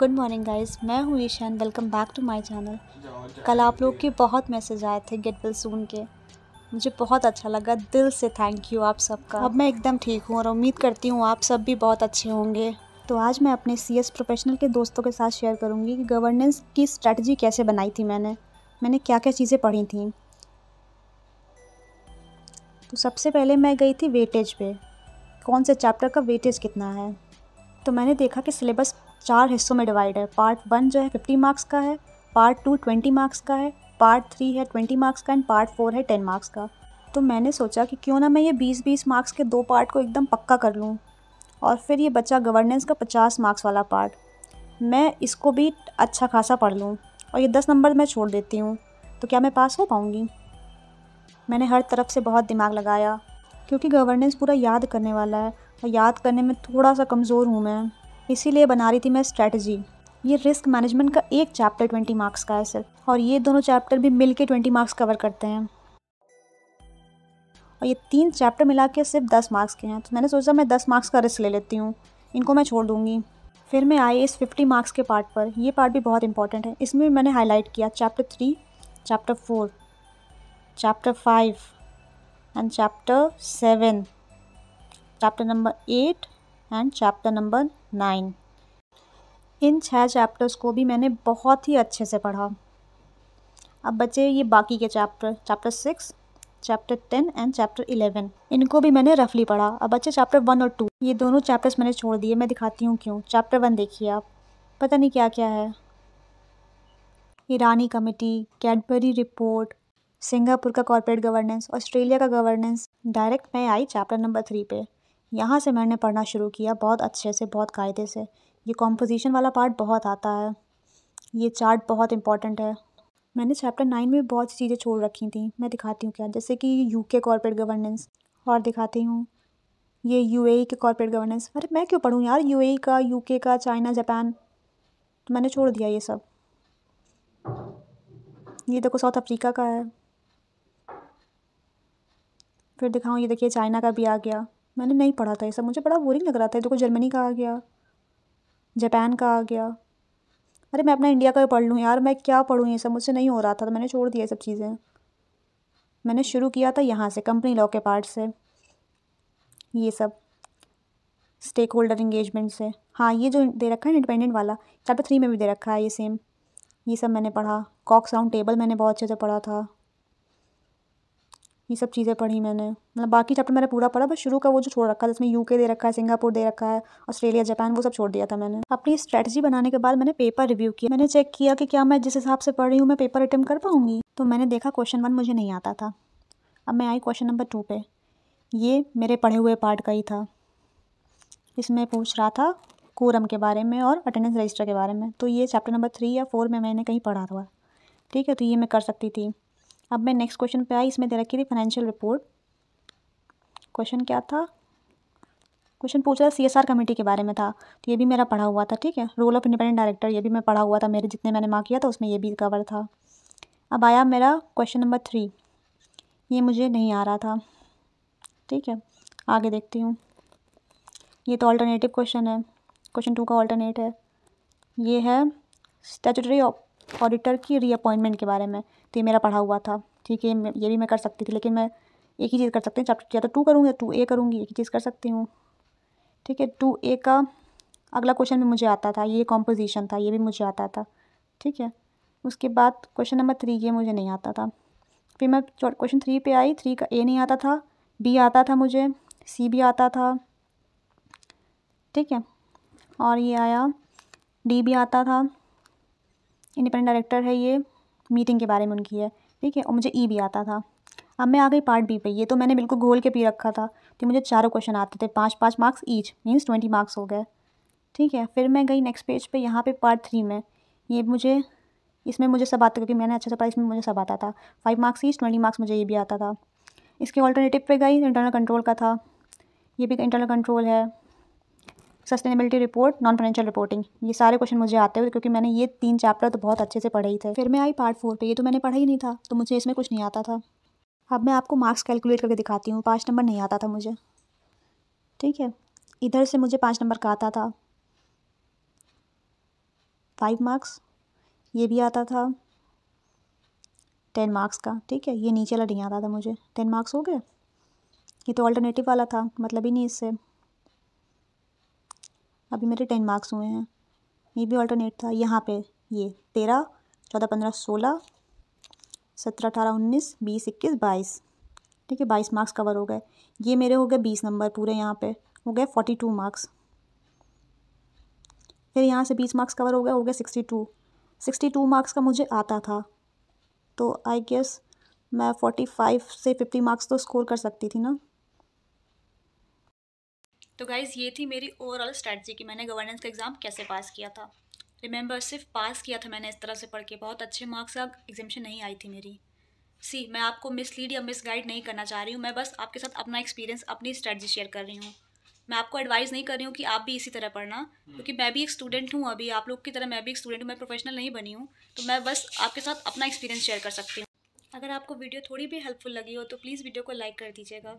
Good morning guys मैं हूँ Ishan welcome back to my channel कल आप लोग के बहुत मैसेज आए थे गेट वेल सून के मुझे बहुत अच्छा लगा दिल से थैंक यू आप सबका अब मैं एकदम ठीक हूँ और उम्मीद करती हूँ आप सब भी बहुत अच्छे होंगे तो आज मैं अपने सी एस प्रोफेशनल के दोस्तों के साथ शेयर करूँगी कि गवर्नेंस की स्ट्रेटजी कैसे बनाई थी मैंने मैंने क्या क्या चीज़ें पढ़ी थी तो सबसे पहले मैं गई थी वेटेज पे कौन से चैप्टर का वेटेज कितना है तो मैंने देखा कि सिलेबस चार हिस्सों में डिवाइड है पार्ट वन जो है फिफ्टी मार्क्स का है पार्ट टू ट्वेंटी मार्क्स का है पार्ट थ्री है ट्वेंटी मार्क्स का एंड पार्ट फोर है टेन मार्क्स का तो मैंने सोचा कि क्यों ना मैं ये बीस बीस मार्क्स के दो पार्ट को एकदम पक्का कर लूँ और फिर ये बचा गवर्नेंस का पचास मार्क्स वाला पार्ट मैं इसको भी अच्छा खासा पढ़ लूँ और ये दस नंबर मैं छोड़ देती हूँ तो क्या मैं पास हो पाऊँगी मैंने हर तरफ से बहुत दिमाग लगाया क्योंकि गवर्नेंस पूरा याद करने वाला है और याद करने में थोड़ा सा कमज़ोर हूँ मैं इसीलिए बना रही थी मैं स्ट्रैटेजी ये रिस्क मैनेजमेंट का एक चैप्टर ट्वेंटी मार्क्स का है सिर्फ और ये दोनों चैप्टर भी मिल के ट्वेंटी मार्क्स कवर करते हैं और ये तीन चैप्टर मिला के सिर्फ दस मार्क्स के हैं तो मैंने सोचा मैं दस मार्क्स का रिस्क ले लेती हूँ इनको मैं छोड़ दूँगी फिर मैं आई इस फिफ्टी मार्क्स के पार्ट पर ये पार्ट भी बहुत इंपॉर्टेंट है इसमें भी मैंने हाईलाइट किया chapter three chapter four chapter five and chapter seven chapter number eight and chapter number nine इन छह चैप्टर्स को भी मैंने बहुत ही अच्छे से पढ़ा अब बचे ये बाकी के chapter chapter six chapter ten and chapter eleven इनको भी मैंने रफली पढ़ा अब बच्चे चैप्टर वन और टू ये दोनों चैप्टर्स मैंने छोड़ दिए मैं दिखाती हूँ क्यों चैप्टर वन देखिए आप पता नहीं क्या क्या है Irani committee Cadbury report Singapore का कॉरपोरेट गवर्नेंस ऑस्ट्रेलिया का गवर्नेंस डायरेक्ट मैं आई चैप्टर नंबर थ्री पे यहाँ से मैंने पढ़ना शुरू किया बहुत अच्छे से बहुत कायदे से ये कॉम्पोजिशन वाला पार्ट बहुत आता है ये चार्ट बहुत इंपॉर्टेंट है मैंने चैप्टर नाइन में बहुत सी चीज़ें छोड़ रखी थी मैं दिखाती हूँ क्या जैसे कि यू के कॉरपोरेट गवर्नेंस और दिखाती हूँ ये ए e के कॉरपोरेट गवर्नेंस अरे मैं क्यों पढ़ूँ यार ए e का के का चाइना जापान तो मैंने छोड़ दिया ये सब ये देखो साउथ अफ्रीका का है फिर दिखाऊँ ये देखिए चाइना का भी आ गया मैंने नहीं पढ़ा था ये सब मुझे बड़ा बोरिंग लग रहा था देखो जर्मनी का आ गया जापान का आ गया अरे मैं अपना इंडिया का भी पढ़ लूँ यार मैं क्या पढ़ूँ ये सब मुझसे नहीं हो रहा था तो मैंने छोड़ दिया ये सब चीज़ें मैंने शुरू किया था यहाँ से कंपनी लॉ के पार्ट से ये सब स्टेक होल्डर इंगेजमेंट से हाँ ये जो दे रखा है इंडिपेंडेंट वाला चैप्टर थ्री में भी दे रखा है ये सेम ये सब मैंने पढ़ा कॉक्स राउंड टेबल मैंने बहुत अच्छे से पढ़ा था ये सब चीज़ें पढ़ी मैंने मतलब बाकी चैप्टर मैंने पूरा पढ़ा बस शुरू का वो जो छोड़ रखा है जिसमें यूके दे रखा है सिंगापुर दे रखा है ऑस्ट्रेलिया जापान वो सब छोड़ दिया था मैंने अपनी स्ट्रेटजी बनाने के बाद मैंने पेपर रिव्यू किया मैंने चेक किया कि क्या मैं जिस हिसाब से पढ़ रही हूँ मैं पेपर अटैम्प कर पाऊँगी तो मैंने देखा क्वेश्चन वन मुझे नहीं आता था अब मैं आई क्वेश्चन नंबर टू पे ये मेरे पढ़े हुए पार्ट का ही था इसमें पूछ रहा था कोरम के बारे में और अटेंडेंस रजिस्टर के बारे में तो ये चैप्टर नंबर थ्री या फोर में मैंने कहीं पढ़ा हुआ ठीक है तो ये मैं कर सकती थी अब मैं नेक्स्ट क्वेश्चन पे आई इसमें दे रखी थी फाइनेंशियल रिपोर्ट क्वेश्चन क्या था क्वेश्चन पूछ रहा सी एस आर कमेटी के बारे में था तो ये भी मेरा पढ़ा हुआ था ठीक है रोल ऑफ इंडिपेंडेंट डायरेक्टर ये भी मैं पढ़ा हुआ था मेरे जितने मैंने मार्क किया था उसमें ये भी कवर था अब आया मेरा क्वेश्चन नंबर थ्री ये मुझे नहीं आ रहा था ठीक है आगे देखती हूँ ये तो ऑल्टरनेटिव क्वेश्चन है क्वेश्चन टू का ऑल्टरनेट है ये है स्टैचूटरी ऑडिटर की रीअपॉइंटमेंट के बारे में तो ये मेरा पढ़ा हुआ था ठीक है ये भी मैं कर सकती थी लेकिन मैं एक ही चीज़ कर सकती हूँ चैप्टर या तो टू करूँगी या टू ए करूँगी एक ही चीज़ कर सकती हूँ ठीक है टू ए का अगला क्वेश्चन भी मुझे आता था ये कॉम्पोजिशन था ये भी मुझे आता था ठीक है उसके बाद क्वेश्चन नंबर थ्री ये मुझे नहीं आता था फिर मैं क्वेश्चन थ्री पे आई थ्री का ए नहीं आता था बी आता था मुझे सी भी आता था ठीक है और ये आया डी भी आता था इंडिपेंडेंट डायरेक्टर है ये मीटिंग के बारे में उनकी है ठीक है और मुझे ई e भी आता था अब मैं आ गई पार्ट बी पे ये तो मैंने बिल्कुल घोल के पी रखा था तो मुझे चारों क्वेश्चन आते थे पाँच पाँच marks each means twenty marks हो गए ठीक है फिर मैं गई नेक्स्ट पेज पे यहाँ पर पार्ट थ्री में ये मुझे इसमें मुझे सब आता क्योंकि मैंने अच्छा सा पढ़ा इसमें मुझे सब आता था five marks each twenty marks मुझे ये भी आता था इसके ऑल्टरनेटिव पे गई इंटरनल कंट्रोल का था ये भी इंटरनल कंट्रोल है sustainability report non financial reporting ये सारे क्वेश्चन मुझे आते हुए क्योंकि मैंने ये तीन चैप्टर तो बहुत अच्छे से पढ़े ही थे फिर मैं आई पार्ट फोर पे ये तो मैंने पढ़ा ही नहीं था तो मुझे इसमें कुछ नहीं आता था अब मैं आपको मार्क्स कैलकुलेट करके दिखाती हूँ पाँच नंबर नहीं आता था मुझे ठीक है इधर से मुझे पाँच नंबर का आता था फाइव मार्क्स ये भी आता था टेन मार्क्स का ठीक है ये नीचे वाला नहीं आता था मुझे टेन मार्क्स हो गए ये तो ऑल्टरनेटिव वाला था मतलब ही नहीं इससे अभी मेरे टेन मार्क्स हुए हैं ये भी ऑल्टरनेट था यहाँ पे ये तेरह चौदह पंद्रह सोलह सत्रह अठारह उन्नीस बीस इक्कीस बाईस ठीक है बाईस मार्क्स कवर हो गए ये मेरे हो गए बीस नंबर पूरे यहाँ पे हो गए फोर्टी टू मार्क्स फिर यहाँ से बीस मार्क्स कवर हो गए हो गए sixty two sixty two marks का मुझे आता था तो आई गेस मैं फोर्टी फाइव से फिफ्टी मार्क्स तो स्कोर कर सकती थी ना तो गाइज़ ये थी मेरी ओवरऑल स्ट्रैटी कि मैंने गवर्नेंस का एग्ज़ाम कैसे पास किया था रिमेंबर सिर्फ पास किया था मैंने इस तरह से पढ़ के बहुत अच्छे मार्क्स का एग्जामेशन नहीं आई थी मेरी सी मैं आपको मिसलीड या मिस गाइड नहीं करना चाह रही हूँ मैं बस आपके साथ अपना एक्सपीरियंस अपनी स्ट्रेटजी शेयर कर रही हूँ मैं आपको एडवाइस नहीं कर रही हूँ कि आप भी इसी तरह पढ़ना हम्म। क्योंकि मैं भी एक स्टूडेंट हूँ अभी आप लोग की तरह मैं भी एक स्टूडेंट हूँ मैं प्रोफेशनल नहीं बनी हूँ तो मैं बस आपके साथ अपना एक्सपीरियंस शेयर कर सकती हूँ अगर आपको वीडियो थोड़ी भी हेल्पफुल लगी हो तो प्लीज़ वीडियो को लाइक कर दीजिएगा